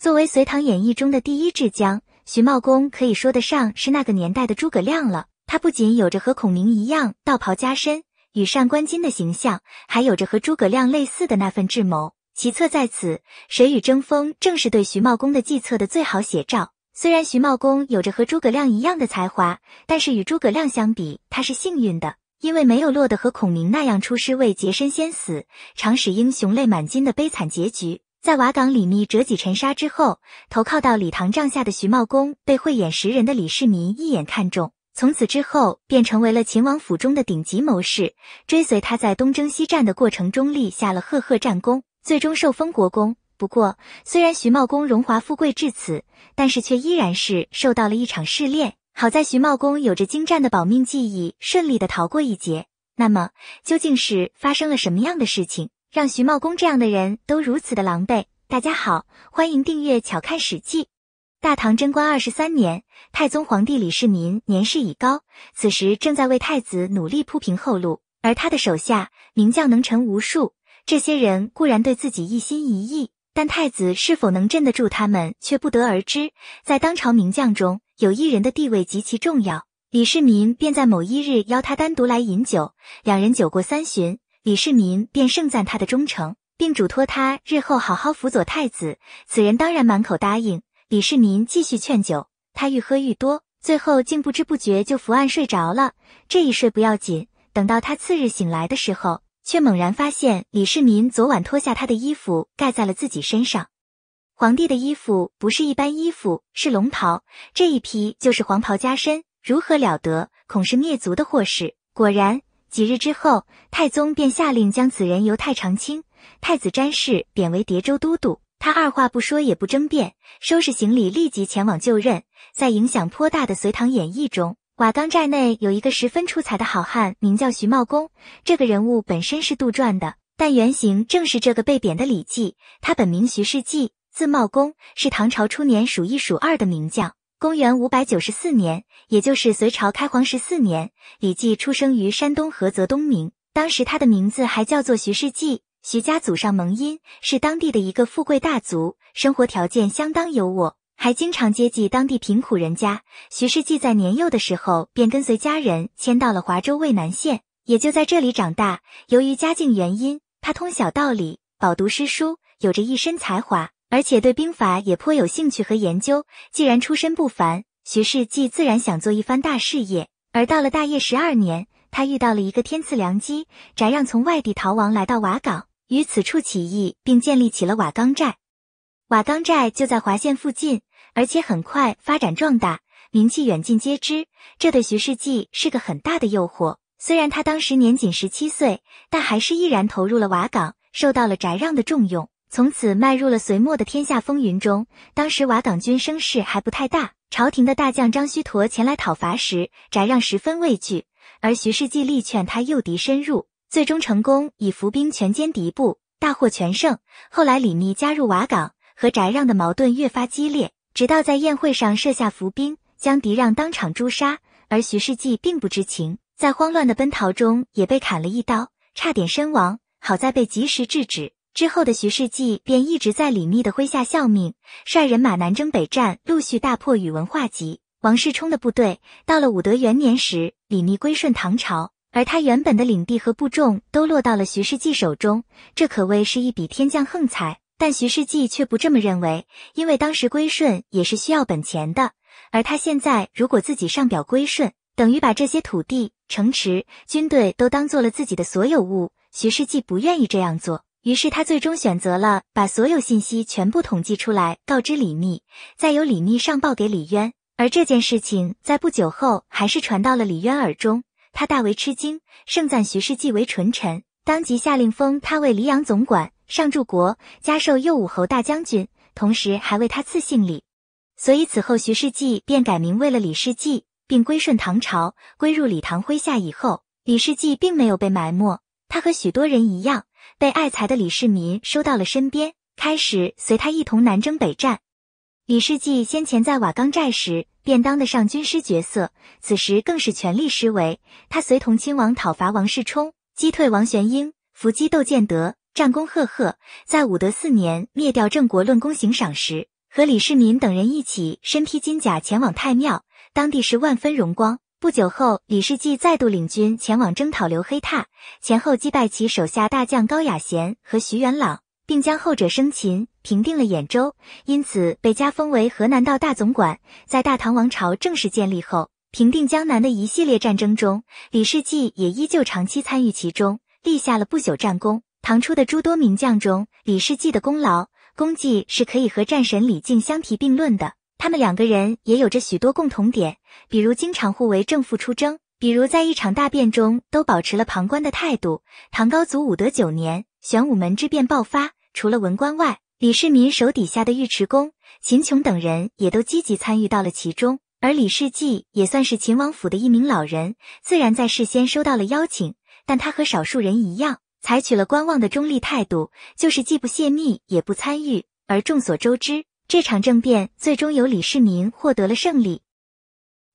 作为《隋唐演义》中的第一智将，徐茂公可以说得上是那个年代的诸葛亮了。他不仅有着和孔明一样道袍加身、羽扇纶巾的形象，还有着和诸葛亮类似的那份智谋。其策在此，谁与争锋，正是对徐茂公的计策的最好写照。虽然徐茂公有着和诸葛亮一样的才华，但是与诸葛亮相比，他是幸运的，因为没有落得和孔明那样出师未捷身先死，常使英雄泪满襟的悲惨结局。在瓦岗李密折戟沉沙之后，投靠到李唐帐下的徐茂公被慧眼识人的李世民一眼看中，从此之后便成为了秦王府中的顶级谋士，追随他在东征西战的过程中立下了赫赫战功，最终受封国公。不过，虽然徐茂公荣华富贵至此，但是却依然是受到了一场试炼。好在徐茂公有着精湛的保命技艺，顺利的逃过一劫。那么，究竟是发生了什么样的事情？让徐茂公这样的人都如此的狼狈。大家好，欢迎订阅《巧看史记》。大唐贞观二十三年，太宗皇帝李世民年事已高，此时正在为太子努力铺平后路，而他的手下名将能臣无数。这些人固然对自己一心一意，但太子是否能镇得住他们却不得而知。在当朝名将中，有一人的地位极其重要，李世民便在某一日邀他单独来饮酒，两人酒过三巡。李世民便盛赞他的忠诚，并嘱托他日后好好辅佐太子。此人当然满口答应。李世民继续劝酒，他愈喝愈多，最后竟不知不觉就伏案睡着了。这一睡不要紧，等到他次日醒来的时候，却猛然发现李世民昨晚脱下他的衣服盖在了自己身上。皇帝的衣服不是一般衣服，是龙袍。这一披就是黄袍加身，如何了得？恐是灭族的祸事。果然。几日之后，太宗便下令将此人由太常卿、太子詹事贬为叠州都督。他二话不说，也不争辩，收拾行李，立即前往就任。在影响颇大的《隋唐演义》中，瓦岗寨内有一个十分出彩的好汉，名叫徐茂公。这个人物本身是杜撰的，但原型正是这个被贬的李绩。他本名徐世绩，字茂公，是唐朝初年数一数二的名将。公元五百九十四年，也就是隋朝开皇十四年，李绩出生于山东菏泽东明。当时他的名字还叫做徐世绩。徐家祖上蒙阴，是当地的一个富贵大族，生活条件相当优渥，还经常接济当地贫苦人家。徐世绩在年幼的时候便跟随家人迁到了华州渭南县，也就在这里长大。由于家境原因，他通晓道理，饱读诗书，有着一身才华。而且对兵法也颇有兴趣和研究。既然出身不凡，徐世绩自然想做一番大事业。而到了大业十二年，他遇到了一个天赐良机：翟让从外地逃亡来到瓦岗，于此处起义，并建立起了瓦岗寨。瓦岗寨就在华县附近，而且很快发展壮大，名气远近皆知。这对徐世绩是个很大的诱惑。虽然他当时年仅十七岁，但还是毅然投入了瓦岗，受到了翟让的重用。从此迈入了隋末的天下风云中。当时瓦岗军声势还不太大，朝廷的大将张须陀前来讨伐时，翟让十分畏惧。而徐世绩力劝他诱敌深入，最终成功以伏兵全歼敌部，大获全胜。后来李密加入瓦岗，和翟让的矛盾越发激烈，直到在宴会上设下伏兵，将敌让当场诛杀。而徐世绩并不知情，在慌乱的奔逃中也被砍了一刀，差点身亡。好在被及时制止。之后的徐世绩便一直在李密的麾下效命，率人马南征北战，陆续大破宇文化及、王世充的部队。到了武德元年时，李密归顺唐朝，而他原本的领地和部众都落到了徐世绩手中，这可谓是一笔天降横财。但徐世绩却不这么认为，因为当时归顺也是需要本钱的，而他现在如果自己上表归顺，等于把这些土地、城池、军队都当做了自己的所有物。徐世绩不愿意这样做。于是他最终选择了把所有信息全部统计出来，告知李密，再由李密上报给李渊。而这件事情在不久后还是传到了李渊耳中，他大为吃惊，盛赞徐世绩为纯臣，当即下令封他为黎阳总管、上柱国、加授右武侯大将军，同时还为他赐姓李。所以此后，徐世绩便改名为了李世绩，并归顺唐朝，归入李唐麾下。以后，李世绩并没有被埋没，他和许多人一样。被爱才的李世民收到了身边，开始随他一同南征北战。李世继先前在瓦岗寨时便当得上军师角色，此时更是全力施为。他随同亲王讨伐王世充，击退王玄英，伏击窦建德，战功赫赫。在武德四年灭掉郑国，论功行赏时，和李世民等人一起身披金甲前往太庙，当地是万分荣光。不久后，李世济再度领军前往征讨刘黑闼，前后击败其手下大将高雅贤和徐元朗，并将后者生擒，平定了兖州，因此被加封为河南道大总管。在大唐王朝正式建立后，平定江南的一系列战争中，李世济也依旧长期参与其中，立下了不朽战功。唐初的诸多名将中，李世济的功劳功绩是可以和战神李靖相提并论的。他们两个人也有着许多共同点，比如经常互为正副出征，比如在一场大变中都保持了旁观的态度。唐高祖武德九年，玄武门之变爆发，除了文官外，李世民手底下的尉迟恭、秦琼等人也都积极参与到了其中。而李世济也算是秦王府的一名老人，自然在事先收到了邀请，但他和少数人一样，采取了观望的中立态度，就是既不泄密，也不参与。而众所周知。这场政变最终由李世民获得了胜利，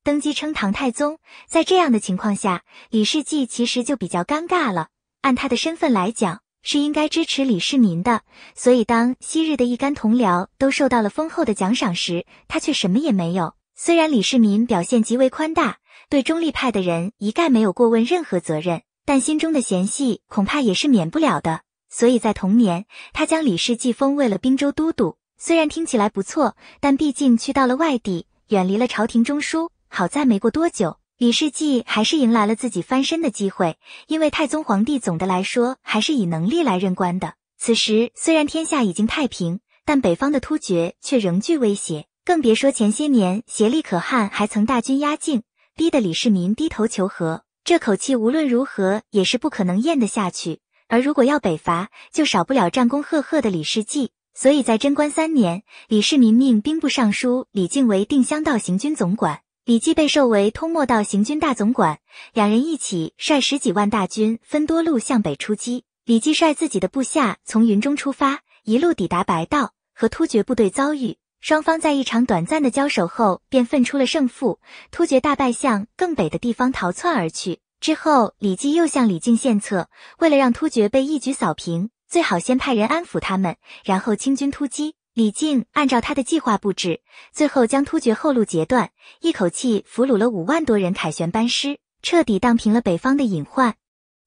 登基称唐太宗。在这样的情况下，李世继其实就比较尴尬了。按他的身份来讲，是应该支持李世民的。所以，当昔日的一干同僚都受到了丰厚的奖赏时，他却什么也没有。虽然李世民表现极为宽大，对中立派的人一概没有过问任何责任，但心中的嫌隙恐怕也是免不了的。所以在同年，他将李世继封为了滨州都督。虽然听起来不错，但毕竟去到了外地，远离了朝廷中枢。好在没过多久，李世济还是迎来了自己翻身的机会，因为太宗皇帝总的来说还是以能力来任官的。此时虽然天下已经太平，但北方的突厥却仍具威胁，更别说前些年协力可汗还曾大军压境，逼得李世民低头求和，这口气无论如何也是不可能咽得下去。而如果要北伐，就少不了战功赫赫的李世济。所以在贞观三年，李世民命兵部尚书李靖为定襄道行军总管，李继被授为通漠道行军大总管，两人一起率十几万大军分多路向北出击。李继率自己的部下从云中出发，一路抵达白道，和突厥部队遭遇，双方在一场短暂的交手后便分出了胜负，突厥大败，向更北的地方逃窜而去。之后，李继又向李靖献策，为了让突厥被一举扫平。最好先派人安抚他们，然后清军突击。李靖按照他的计划布置，最后将突厥后路截断，一口气俘虏了五万多人，凯旋班师，彻底荡平了北方的隐患。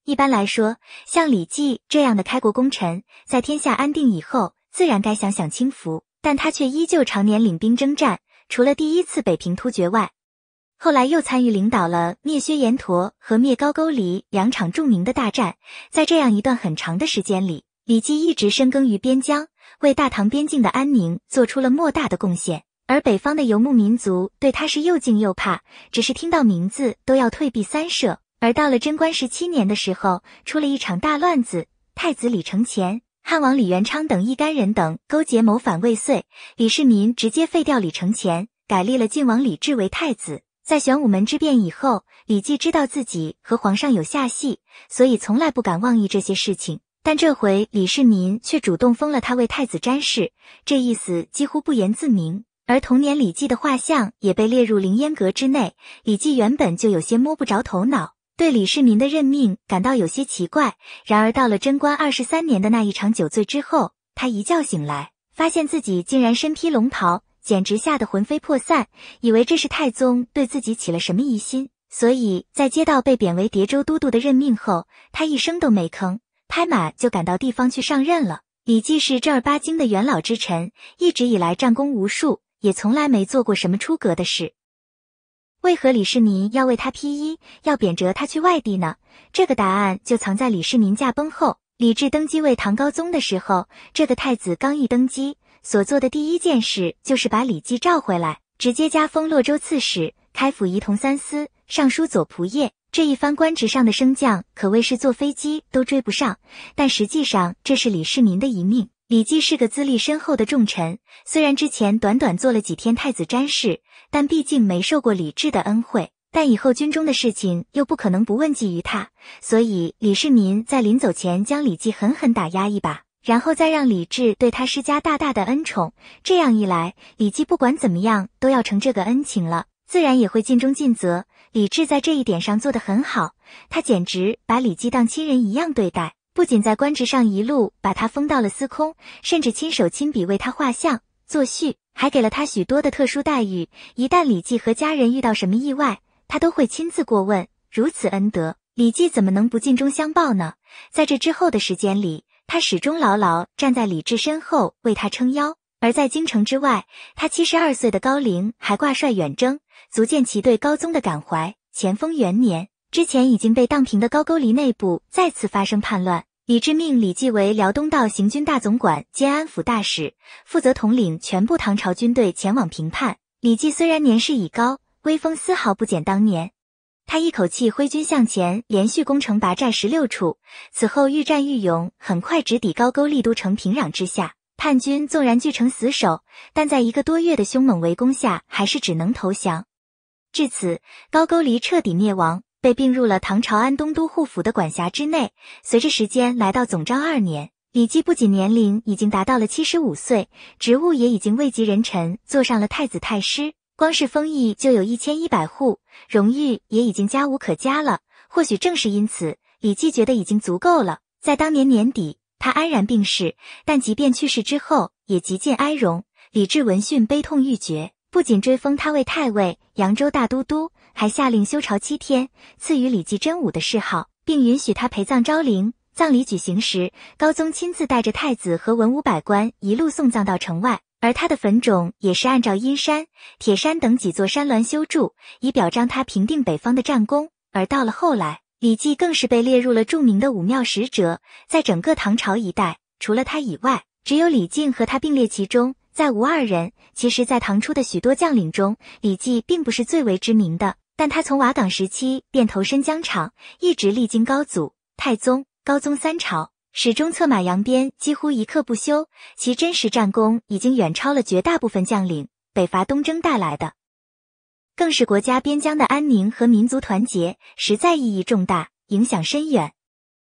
一般来说，像李济这样的开国功臣，在天下安定以后，自然该享享清福，但他却依旧常年领兵征战。除了第一次北平突厥外，后来又参与领导了灭薛延陀和灭高句丽两场著名的大战。在这样一段很长的时间里，李绩一直深耕于边疆，为大唐边境的安宁做出了莫大的贡献。而北方的游牧民族对他是又敬又怕，只是听到名字都要退避三舍。而到了贞观十七年的时候，出了一场大乱子，太子李承乾、汉王李元昌等一干人等勾结谋反未遂，李世民直接废掉李承乾，改立了晋王李治为太子。在玄武门之变以后，李绩知道自己和皇上有下戏，所以从来不敢妄议这些事情。但这回李世民却主动封了他为太子詹事，这意思几乎不言自明。而同年李绩的画像也被列入凌烟阁之内。李绩原本就有些摸不着头脑，对李世民的任命感到有些奇怪。然而到了贞观二十三年的那一场酒醉之后，他一觉醒来，发现自己竟然身披龙袍，简直吓得魂飞魄散，以为这是太宗对自己起了什么疑心。所以在接到被贬为叠州都督的任命后，他一声都没吭。拍马就赶到地方去上任了。李济是正儿八经的元老之臣，一直以来战功无数，也从来没做过什么出格的事。为何李世民要为他披衣，要贬谪他去外地呢？这个答案就藏在李世民驾崩后，李治登基为唐高宗的时候。这个太子刚一登基，所做的第一件事就是把李济召回来，直接加封洛州刺史、开府仪同三司、尚书左仆射。这一番官职上的升降，可谓是坐飞机都追不上。但实际上，这是李世民的一命。李继是个资历深厚的重臣，虽然之前短短做了几天太子詹事，但毕竟没受过李治的恩惠。但以后军中的事情又不可能不问计于他，所以李世民在临走前将李继狠狠打压一把，然后再让李治对他施加大大的恩宠。这样一来，李继不管怎么样都要承这个恩情了，自然也会尽忠尽责。李治在这一点上做得很好，他简直把李绩当亲人一样对待，不仅在官职上一路把他封到了司空，甚至亲手亲笔为他画像作序，还给了他许多的特殊待遇。一旦李绩和家人遇到什么意外，他都会亲自过问。如此恩德，李绩怎么能不尽忠相报呢？在这之后的时间里，他始终牢牢站在李治身后，为他撑腰。而在京城之外，他七十二岁的高龄还挂帅远征，足见其对高宗的感怀。咸封元年之前已经被荡平的高句丽内部再次发生叛乱，李治命李继为辽东道行军大总管兼安抚大使，负责统领全部唐朝军队前往平叛。李继虽然年事已高，威风丝毫不减当年，他一口气挥军向前，连续攻城拔寨十六处，此后愈战愈勇，很快直抵高句丽都城平壤之下。叛军纵然据城死守，但在一个多月的凶猛围攻下，还是只能投降。至此，高句丽彻底灭亡，被并入了唐朝安东都护府的管辖之内。随着时间来到总章二年，李绩不仅年龄已经达到了七十五岁，职务也已经位极人臣，坐上了太子太师。光是封邑就有一千一百户，荣誉也已经加无可加了。或许正是因此，李继觉得已经足够了。在当年年底。他安然病逝，但即便去世之后，也极尽哀荣。李治闻讯悲痛欲绝，不仅追封他为太尉、扬州大都督，还下令修朝七天，赐予李继真武的谥号，并允许他陪葬昭陵。葬礼举行时，高宗亲自带着太子和文武百官一路送葬到城外，而他的坟冢也是按照阴山、铁山等几座山峦修筑，以表彰他平定北方的战功。而到了后来，李绩更是被列入了著名的武庙十哲，在整个唐朝一代，除了他以外，只有李靖和他并列其中，再无二人。其实，在唐初的许多将领中，李绩并不是最为知名的，但他从瓦岗时期便投身疆场，一直历经高祖、太宗、高宗三朝，始终策马扬鞭，几乎一刻不休，其真实战功已经远超了绝大部分将领北伐东征带来的。更是国家边疆的安宁和民族团结，实在意义重大，影响深远。